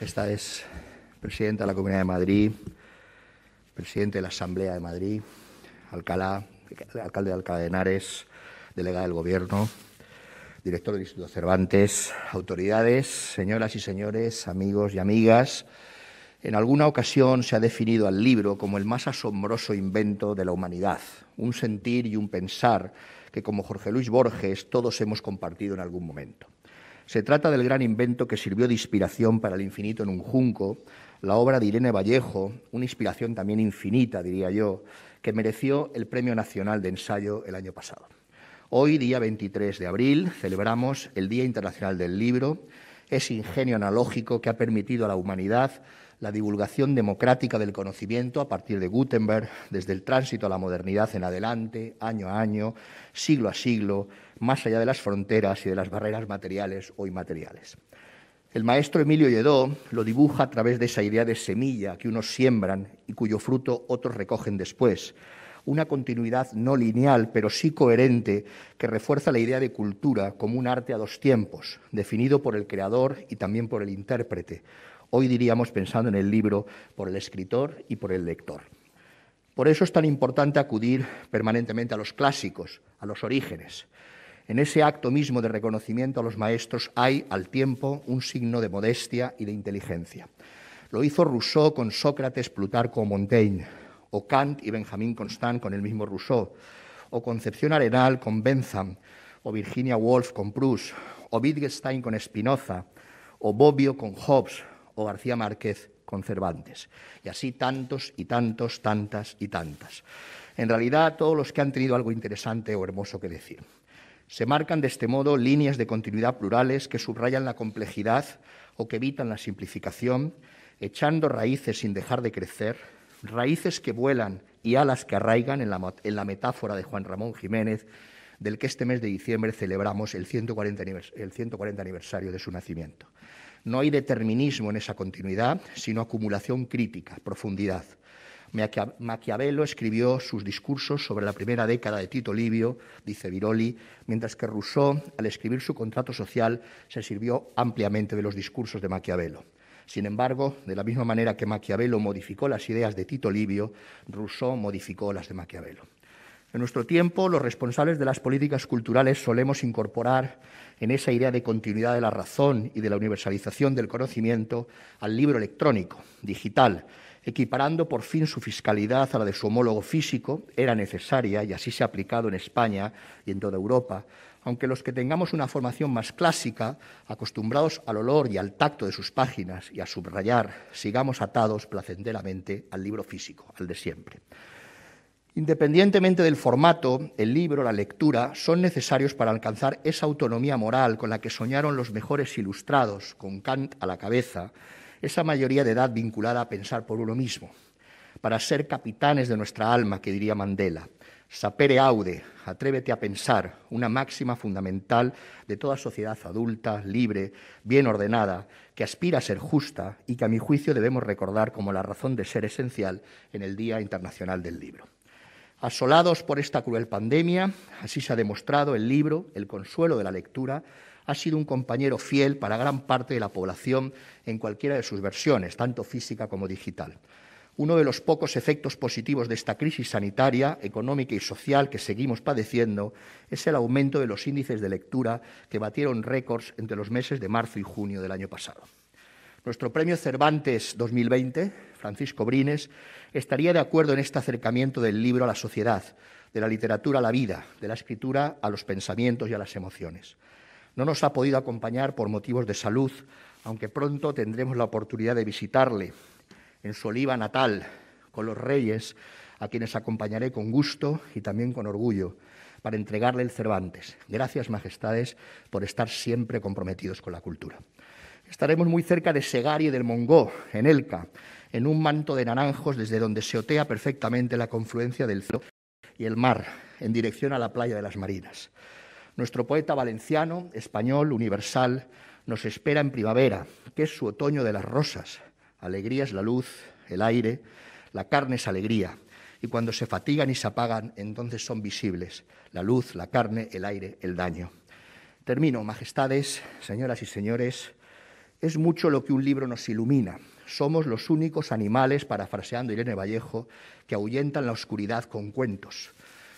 Esta es Presidenta de la Comunidad de Madrid, Presidente de la Asamblea de Madrid, Alcalá, Alcalde de Alcalá de Henares, Delegada del Gobierno, Director del Instituto Cervantes, autoridades, señoras y señores, amigos y amigas. En alguna ocasión se ha definido al libro como el más asombroso invento de la humanidad, un sentir y un pensar que, como Jorge Luis Borges, todos hemos compartido en algún momento. Se trata del gran invento que sirvió de inspiración para el infinito en un junco, la obra de Irene Vallejo, una inspiración también infinita, diría yo, que mereció el Premio Nacional de Ensayo el año pasado. Hoy, día 23 de abril, celebramos el Día Internacional del Libro, ese ingenio analógico que ha permitido a la humanidad la divulgación democrática del conocimiento a partir de Gutenberg, desde el tránsito a la modernidad en adelante, año a año, siglo a siglo, más allá de las fronteras y de las barreras materiales o inmateriales. El maestro Emilio Lledó lo dibuja a través de esa idea de semilla que unos siembran y cuyo fruto otros recogen después, una continuidad no lineal, pero sí coherente, que refuerza la idea de cultura como un arte a dos tiempos, definido por el creador y también por el intérprete. Hoy diríamos pensando en el libro por el escritor y por el lector. Por eso es tan importante acudir permanentemente a los clásicos, a los orígenes. En ese acto mismo de reconocimiento a los maestros hay, al tiempo, un signo de modestia y de inteligencia. Lo hizo Rousseau con Sócrates, Plutarco o Montaigne o Kant y Benjamin Constant con el mismo Rousseau, o Concepción Arenal con Bentham, o Virginia Woolf con Proust, o Wittgenstein con Spinoza, o Bobbio con Hobbes, o García Márquez con Cervantes. Y así tantos y tantos, tantas y tantas. En realidad, todos los que han tenido algo interesante o hermoso que decir. Se marcan de este modo líneas de continuidad plurales que subrayan la complejidad o que evitan la simplificación, echando raíces sin dejar de crecer, raíces que vuelan y alas que arraigan en la, metáfora de Juan Ramón Jiménez, del que este mes de diciembre celebramos el 140, el 140 aniversario de su nacimiento. No hay determinismo en esa continuidad, sino acumulación crítica, profundidad. Maquiavelo escribió sus discursos sobre la primera década de Tito Livio, dice Viroli, mientras que Rousseau, al escribir su contrato social, se sirvió ampliamente de los discursos de Maquiavelo. Sin embargo, de la misma manera que Maquiavelo modificó las ideas de Tito Livio, Rousseau modificó las de Maquiavelo. En nuestro tiempo, los responsables de las políticas culturales solemos incorporar en esa idea de continuidad de la razón y de la universalización del conocimiento al libro electrónico, digital, equiparando por fin su fiscalidad a la de su homólogo físico, era necesaria y así se ha aplicado en España y en toda Europa, aunque los que tengamos una formación más clásica, acostumbrados al olor y al tacto de sus páginas y a subrayar, sigamos atados placenteramente al libro físico, al de siempre. Independientemente del formato, el libro, la lectura, son necesarios para alcanzar esa autonomía moral con la que soñaron los mejores ilustrados, con Kant a la cabeza, esa mayoría de edad vinculada a pensar por uno mismo, para ser capitanes de nuestra alma, que diría Mandela. Sapere aude, atrévete a pensar, una máxima fundamental de toda sociedad adulta, libre, bien ordenada, que aspira a ser justa y que a mi juicio debemos recordar como la razón de ser esencial en el Día Internacional del Libro. Asolados por esta cruel pandemia, así se ha demostrado el libro, el consuelo de la lectura, ha sido un compañero fiel para gran parte de la población en cualquiera de sus versiones, tanto física como digital uno de los pocos efectos positivos de esta crisis sanitaria, económica y social que seguimos padeciendo es el aumento de los índices de lectura que batieron récords entre los meses de marzo y junio del año pasado. Nuestro premio Cervantes 2020, Francisco Brines, estaría de acuerdo en este acercamiento del libro a la sociedad, de la literatura a la vida, de la escritura a los pensamientos y a las emociones. No nos ha podido acompañar por motivos de salud, aunque pronto tendremos la oportunidad de visitarle en su oliva natal, con los reyes, a quienes acompañaré con gusto y también con orgullo, para entregarle el Cervantes. Gracias, Majestades, por estar siempre comprometidos con la cultura. Estaremos muy cerca de Segari y del Mongó, en Elca, en un manto de naranjos desde donde se otea perfectamente la confluencia del cielo y el mar, en dirección a la playa de las Marinas. Nuestro poeta valenciano, español, universal, nos espera en primavera, que es su otoño de las rosas, Alegría es la luz, el aire, la carne es alegría. Y cuando se fatigan y se apagan, entonces son visibles la luz, la carne, el aire, el daño. Termino, majestades, señoras y señores. Es mucho lo que un libro nos ilumina. Somos los únicos animales, parafraseando Irene Vallejo, que ahuyentan la oscuridad con cuentos.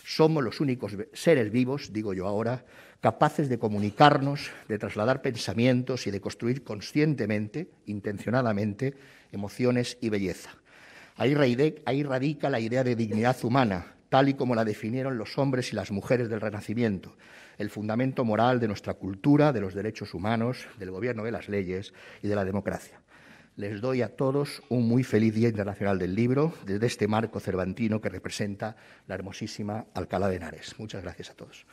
Somos los únicos seres vivos, digo yo ahora, capaces de comunicarnos, de trasladar pensamientos y de construir conscientemente, intencionadamente, emociones y belleza. Ahí, radica la idea de dignidad humana, tal y como la definieron los hombres y las mujeres del Renacimiento, el fundamento moral de nuestra cultura, de los derechos humanos, del gobierno de las leyes y de la democracia. Les doy a todos un muy feliz Día Internacional del Libro desde este marco cervantino que representa la hermosísima Alcalá de Henares. Muchas gracias a todos.